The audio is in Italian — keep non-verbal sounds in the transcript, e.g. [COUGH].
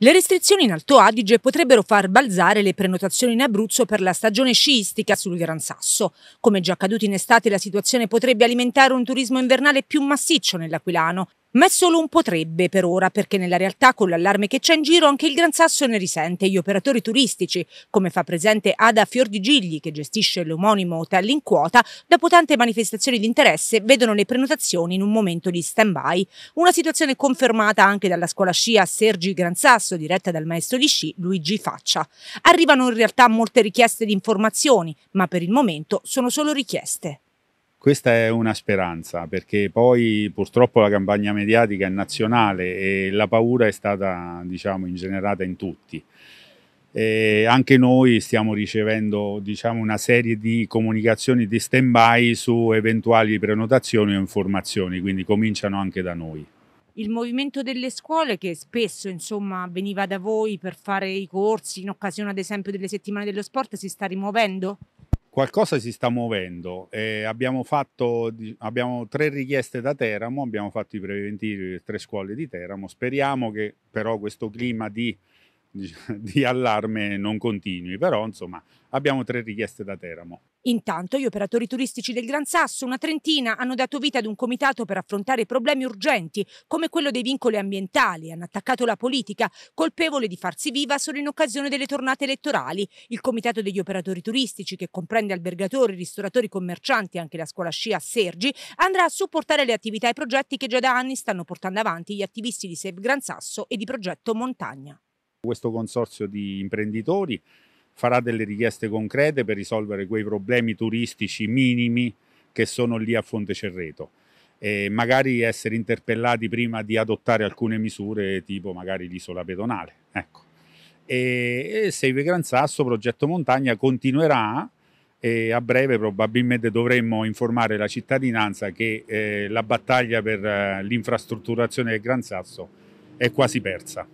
Le restrizioni in Alto Adige potrebbero far balzare le prenotazioni in Abruzzo per la stagione sciistica sul Gran Sasso. Come già accaduto in estate, la situazione potrebbe alimentare un turismo invernale più massiccio nell'Aquilano, ma è solo un potrebbe per ora, perché nella realtà con l'allarme che c'è in giro anche il Gran Sasso ne risente, gli operatori turistici, come fa presente Ada Fiordigigli, che gestisce l'omonimo hotel in quota, dopo tante manifestazioni di interesse vedono le prenotazioni in un momento di stand-by. Una situazione confermata anche dalla scuola scia Sergi Gran Sasso, diretta dal maestro di sci Luigi Faccia. Arrivano in realtà molte richieste di informazioni, ma per il momento sono solo richieste. Questa è una speranza perché poi purtroppo la campagna mediatica è nazionale e la paura è stata diciamo, ingenerata in tutti. E anche noi stiamo ricevendo diciamo, una serie di comunicazioni di stand-by su eventuali prenotazioni o informazioni, quindi cominciano anche da noi il movimento delle scuole che spesso insomma, veniva da voi per fare i corsi in occasione ad esempio delle settimane dello sport si sta rimuovendo? qualcosa si sta muovendo. Eh, abbiamo fatto abbiamo tre richieste da Teramo, abbiamo fatto i preventivi delle tre scuole di Teramo. Speriamo che però questo clima di [LAUGHS] di allarme non continui, però insomma abbiamo tre richieste da Teramo. Intanto gli operatori turistici del Gran Sasso, una trentina, hanno dato vita ad un comitato per affrontare problemi urgenti come quello dei vincoli ambientali. Hanno attaccato la politica, colpevole di farsi viva solo in occasione delle tornate elettorali. Il comitato degli operatori turistici, che comprende albergatori, ristoratori commercianti e anche la scuola scia Sergi, andrà a supportare le attività e i progetti che già da anni stanno portando avanti gli attivisti di Save Gran Sasso e di Progetto Montagna. Questo consorzio di imprenditori farà delle richieste concrete per risolvere quei problemi turistici minimi che sono lì a Fonte Cerreto e magari essere interpellati prima di adottare alcune misure tipo magari l'isola pedonale. Ecco. E, e Save Gran Sasso, progetto montagna, continuerà e a breve probabilmente dovremmo informare la cittadinanza che eh, la battaglia per eh, l'infrastrutturazione del Gran Sasso è quasi persa.